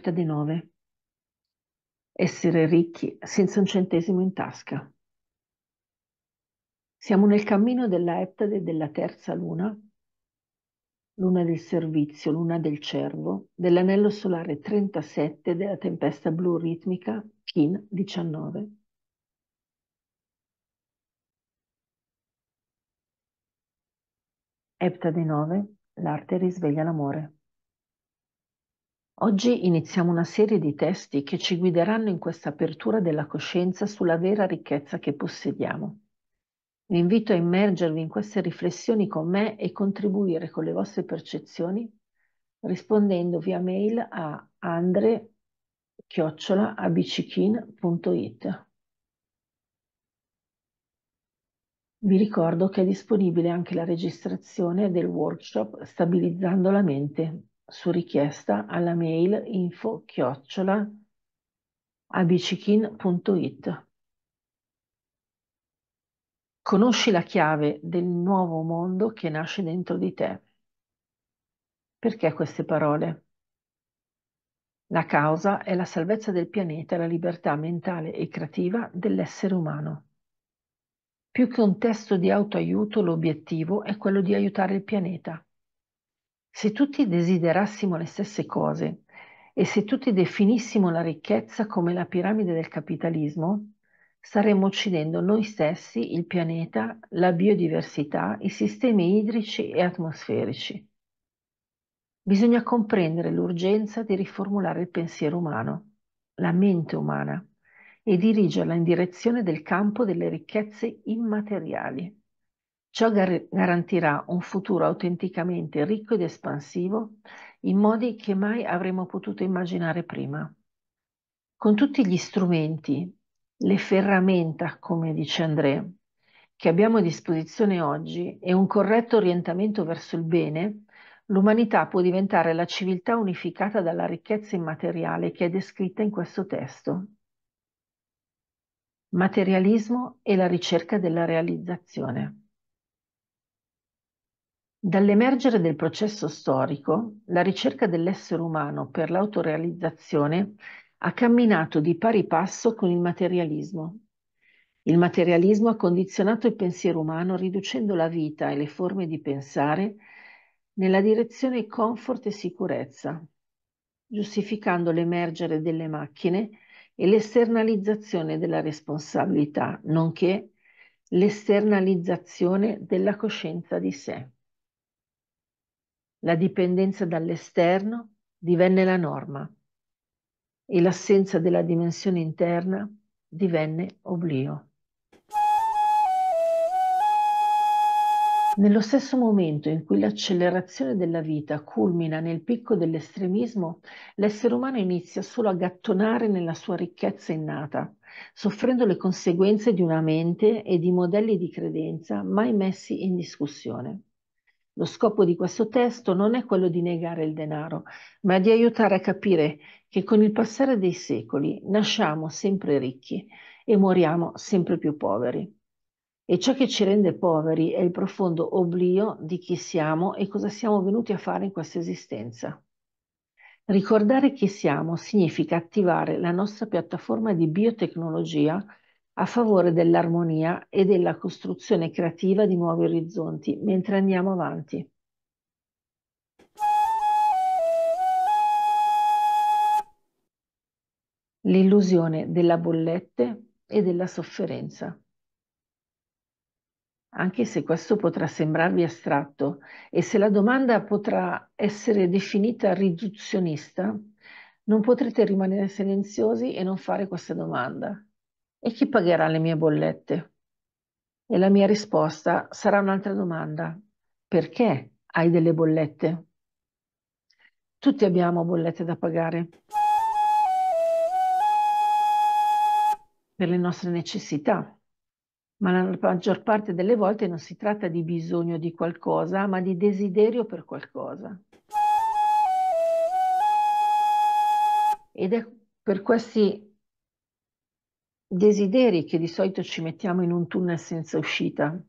ricetta di nove. Essere ricchi senza un centesimo in tasca. Siamo nel cammino della eptade della terza luna, luna del servizio, luna del cervo, dell'anello solare 37 della tempesta blu ritmica Kin 19. Epta Eptade 9, l'arte risveglia l'amore. Oggi iniziamo una serie di testi che ci guideranno in questa apertura della coscienza sulla vera ricchezza che possediamo. Vi invito a immergervi in queste riflessioni con me e contribuire con le vostre percezioni rispondendo via mail a andre-abicichin.it. Vi ricordo che è disponibile anche la registrazione del workshop Stabilizzando la mente su richiesta alla mail info chiocciola abicichin.it. Conosci la chiave del nuovo mondo che nasce dentro di te. Perché queste parole? La causa è la salvezza del pianeta e la libertà mentale e creativa dell'essere umano. Più che un testo di autoaiuto, l'obiettivo è quello di aiutare il pianeta se tutti desiderassimo le stesse cose e se tutti definissimo la ricchezza come la piramide del capitalismo, staremmo uccidendo noi stessi, il pianeta, la biodiversità, i sistemi idrici e atmosferici. Bisogna comprendere l'urgenza di riformulare il pensiero umano, la mente umana, e dirigerla in direzione del campo delle ricchezze immateriali. Ciò gar- garantirà un futuro autenticamente ricco ed espansivo in modi che mai avremmo potuto immaginare prima. Con tutti gli strumenti, le ferramenta, come dice André, che abbiamo a disposizione oggi e un corretto orientamento verso il bene, l'umanità può diventare la civiltà unificata dalla ricchezza immateriale che è descritta in questo testo. Materialismo e la ricerca della realizzazione. Dall'emergere del processo storico, la ricerca dell'essere umano per l'autorealizzazione ha camminato di pari passo con il materialismo. Il materialismo ha condizionato il pensiero umano riducendo la vita e le forme di pensare nella direzione comfort e sicurezza, giustificando l'emergere delle macchine e l'esternalizzazione della responsabilità, nonché l'esternalizzazione della coscienza di sé la dipendenza dall'esterno divenne la norma e l'assenza della dimensione interna divenne oblio. Nello stesso momento in cui l'accelerazione della vita culmina nel picco dell'estremismo, l'essere umano inizia solo a gattonare nella sua ricchezza innata, soffrendo le conseguenze di una mente e di modelli di credenza mai messi in discussione. Lo scopo di questo testo non è quello di negare il denaro, ma di aiutare a capire che con il passare dei secoli nasciamo sempre ricchi e moriamo sempre più poveri. E ciò che ci rende poveri è il profondo oblio di chi siamo e cosa siamo venuti a fare in questa esistenza. Ricordare chi siamo significa attivare la nostra piattaforma di biotecnologia a favore dell'armonia e della costruzione creativa di nuovi orizzonti mentre andiamo avanti. L'illusione della bollette e della sofferenza. Anche se questo potrà sembrarvi astratto e se la domanda potrà essere definita riduzionista, non potrete rimanere silenziosi e non fare questa domanda, e chi pagherà le mie bollette? E la mia risposta sarà un'altra domanda. Perché hai delle bollette? Tutti abbiamo bollette da pagare. Per le nostre necessità, ma la maggior parte delle volte non si tratta di bisogno di qualcosa, ma di desiderio per qualcosa. Ed è per questi desideri che di solito ci mettiamo in un tunnel senza uscita.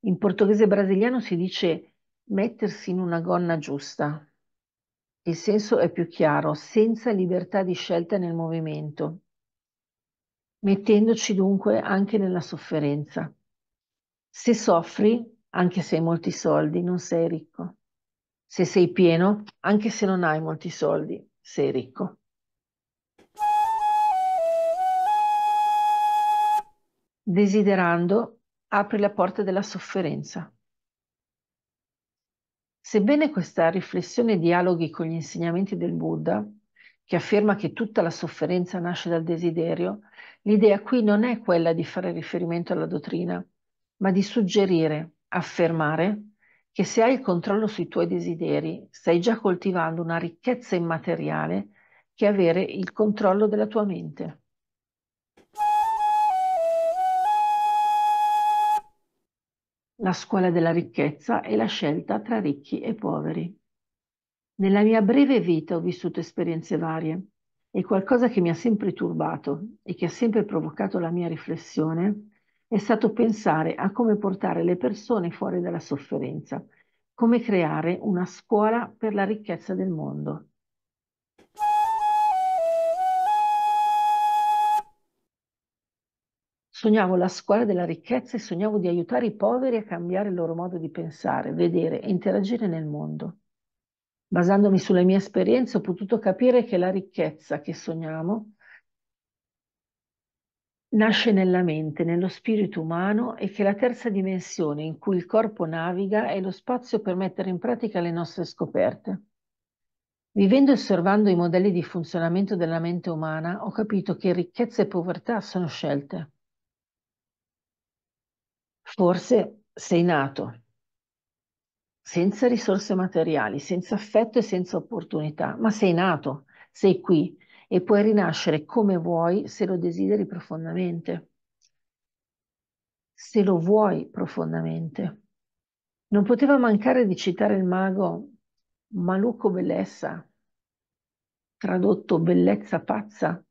In portoghese brasiliano si dice mettersi in una gonna giusta. Il senso è più chiaro, senza libertà di scelta nel movimento, mettendoci dunque anche nella sofferenza. Se soffri, anche se hai molti soldi, non sei ricco. Se sei pieno, anche se non hai molti soldi, sei ricco. Desiderando, apri la porta della sofferenza. Sebbene questa riflessione dialoghi con gli insegnamenti del Buddha, che afferma che tutta la sofferenza nasce dal desiderio, l'idea qui non è quella di fare riferimento alla dottrina, ma di suggerire, affermare, che se hai il controllo sui tuoi desideri, stai già coltivando una ricchezza immateriale che è avere il controllo della tua mente. la scuola della ricchezza e la scelta tra ricchi e poveri. Nella mia breve vita ho vissuto esperienze varie e qualcosa che mi ha sempre turbato e che ha sempre provocato la mia riflessione è stato pensare a come portare le persone fuori dalla sofferenza, come creare una scuola per la ricchezza del mondo. Sognavo la scuola della ricchezza e sognavo di aiutare i poveri a cambiare il loro modo di pensare, vedere e interagire nel mondo. Basandomi sulle mie esperienze ho potuto capire che la ricchezza che sogniamo nasce nella mente, nello spirito umano e che la terza dimensione in cui il corpo naviga è lo spazio per mettere in pratica le nostre scoperte. Vivendo e osservando i modelli di funzionamento della mente umana ho capito che ricchezza e povertà sono scelte forse sei nato senza risorse materiali, senza affetto e senza opportunità, ma sei nato, sei qui e puoi rinascere come vuoi se lo desideri profondamente, se lo vuoi profondamente. Non poteva mancare di citare il mago Maluco Bellessa, tradotto Bellezza pazza,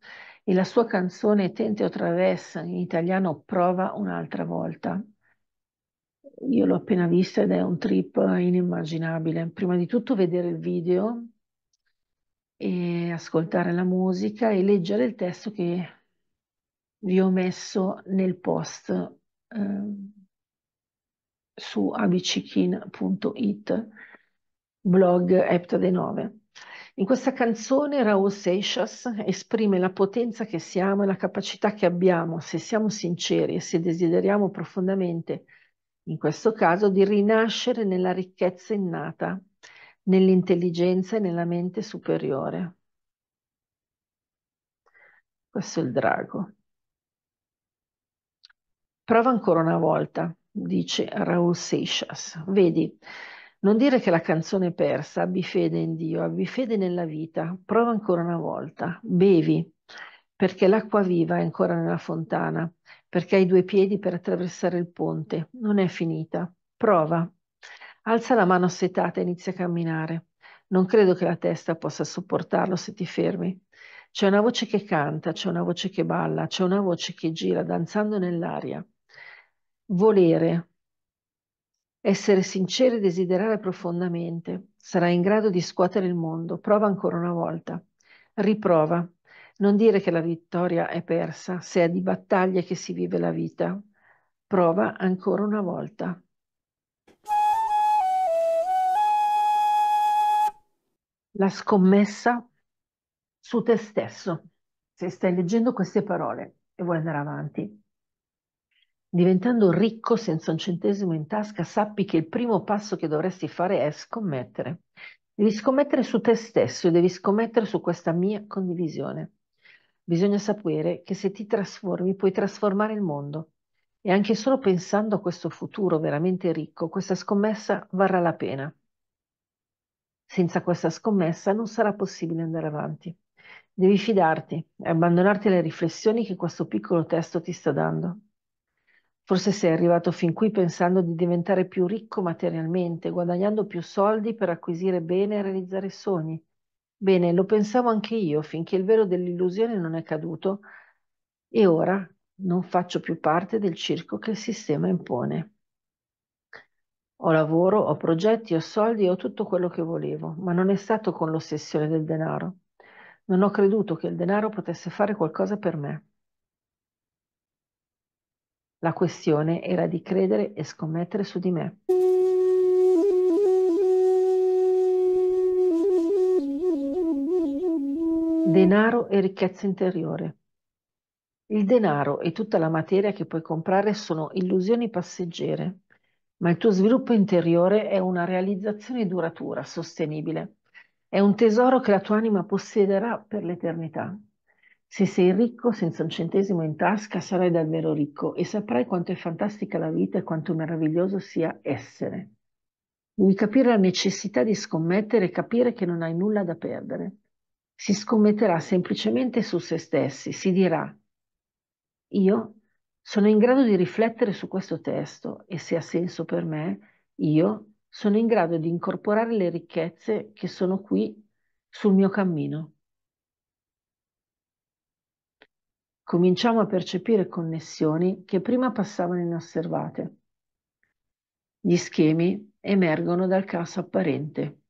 e la sua canzone Tente o Traversa, in italiano Prova un'altra volta, io l'ho appena vista ed è un trip inimmaginabile. Prima di tutto vedere il video e ascoltare la musica e leggere il testo che vi ho messo nel post eh, su abckin.it blog Epta Eptade 9. In questa canzone Raul Seixas esprime la potenza che siamo e la capacità che abbiamo se siamo sinceri e se desideriamo profondamente in questo caso di rinascere nella ricchezza innata, nell'intelligenza e nella mente superiore. Questo è il drago. Prova ancora una volta, dice Raul Seixas. Vedi, non dire che la canzone è persa, abbi fede in Dio, abbi fede nella vita, prova ancora una volta, bevi, perché l'acqua viva è ancora nella fontana, perché hai due piedi per attraversare il ponte, non è finita. Prova. Alza la mano assetata e inizia a camminare. Non credo che la testa possa sopportarlo se ti fermi. C'è una voce che canta, c'è una voce che balla, c'è una voce che gira danzando nell'aria. Volere, essere sincero e desiderare profondamente. Sarai in grado di scuotere il mondo. Prova ancora una volta. Riprova. Non dire che la vittoria è persa se è di battaglie che si vive la vita. Prova ancora una volta. La scommessa su te stesso. Se stai leggendo queste parole e vuoi andare avanti, diventando ricco senza un centesimo in tasca, sappi che il primo passo che dovresti fare è scommettere. Devi scommettere su te stesso e devi scommettere su questa mia condivisione. Bisogna sapere che se ti trasformi puoi trasformare il mondo. E anche solo pensando a questo futuro veramente ricco, questa scommessa varrà la pena. Senza questa scommessa non sarà possibile andare avanti. Devi fidarti e abbandonarti alle riflessioni che questo piccolo testo ti sta dando. Forse sei arrivato fin qui pensando di diventare più ricco materialmente, guadagnando più soldi per acquisire bene e realizzare sogni. Bene, lo pensavo anche io, finché il velo dell'illusione non è caduto, e ora non faccio più parte del circo che il sistema impone. Ho lavoro, ho progetti, ho soldi ho tutto quello che volevo, ma non è stato con l'ossessione del denaro. Non ho creduto che il denaro potesse fare qualcosa per me. La questione era di credere e scommettere su di me. Denaro e ricchezza interiore. Il denaro e tutta la materia che puoi comprare sono illusioni passeggere, ma il tuo sviluppo interiore è una realizzazione duratura, sostenibile. È un tesoro che la tua anima possederà per l'eternità. Se sei ricco senza un centesimo in tasca, sarai davvero ricco e saprai quanto è fantastica la vita e quanto meraviglioso sia essere. Devi capire la necessità di scommettere e capire che non hai nulla da perdere si scommetterà semplicemente su se stessi, si dirà io sono in grado di riflettere su questo testo e se ha senso per me, io sono in grado di incorporare le ricchezze che sono qui sul mio cammino. Cominciamo a percepire connessioni che prima passavano inosservate. Gli schemi emergono dal caso apparente.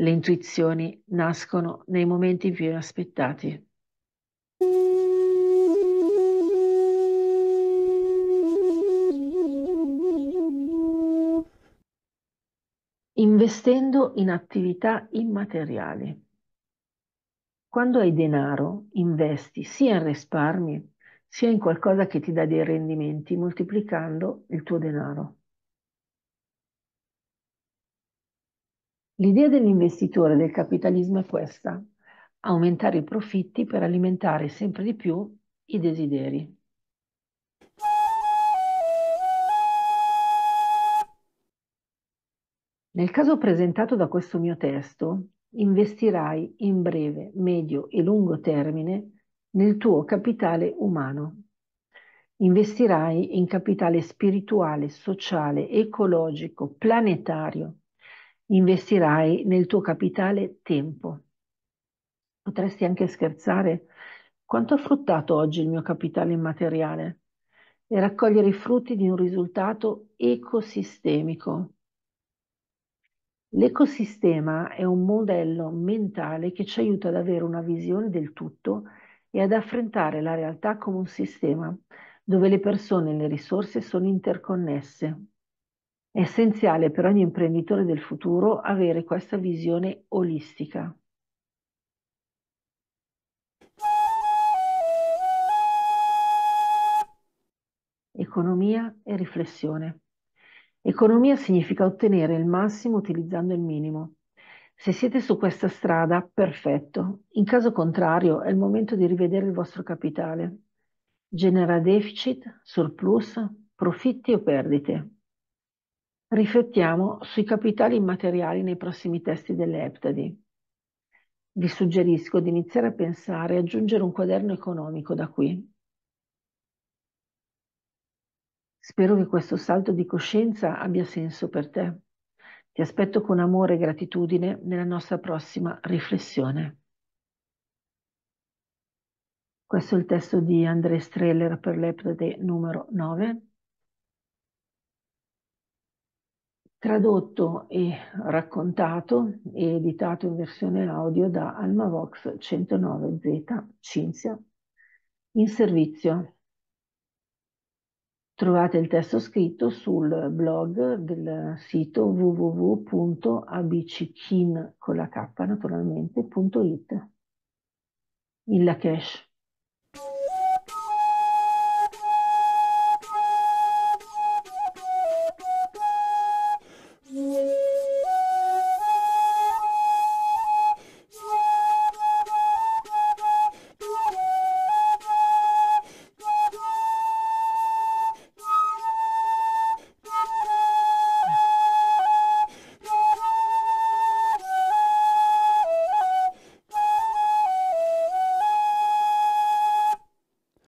Le intuizioni nascono nei momenti più inaspettati. Investendo in attività immateriali. Quando hai denaro, investi sia in risparmi sia in qualcosa che ti dà dei rendimenti, moltiplicando il tuo denaro. L'idea dell'investitore del capitalismo è questa, aumentare i profitti per alimentare sempre di più i desideri. Nel caso presentato da questo mio testo, investirai in breve, medio e lungo termine nel tuo capitale umano. Investirai in capitale spirituale, sociale, ecologico, planetario, investirai nel tuo capitale tempo. Potresti anche scherzare. Quanto ha fruttato oggi il mio capitale immateriale? E raccogliere i frutti di un risultato ecosistemico. L'ecosistema è un modello mentale che ci aiuta ad avere una visione del tutto e ad affrontare la realtà come un sistema, dove le persone e le risorse sono interconnesse. È essenziale per ogni imprenditore del futuro avere questa visione olistica. Economia e riflessione. Economia significa ottenere il massimo utilizzando il minimo. Se siete su questa strada, perfetto. In caso contrario, è il momento di rivedere il vostro capitale. Genera deficit, surplus, profitti o perdite. Riflettiamo sui capitali immateriali nei prossimi testi delle Eptadi. Vi suggerisco di iniziare a pensare e aggiungere un quaderno economico da qui. Spero che questo salto di coscienza abbia senso per te. Ti aspetto con amore e gratitudine nella nostra prossima riflessione. Questo è il testo di André Streller per l'Eptade numero 9 tradotto e raccontato e editato in versione audio da Almavox 109Z Cinzia in servizio. Trovate il testo scritto sul blog del sito www.abckin con la Il Lakesh.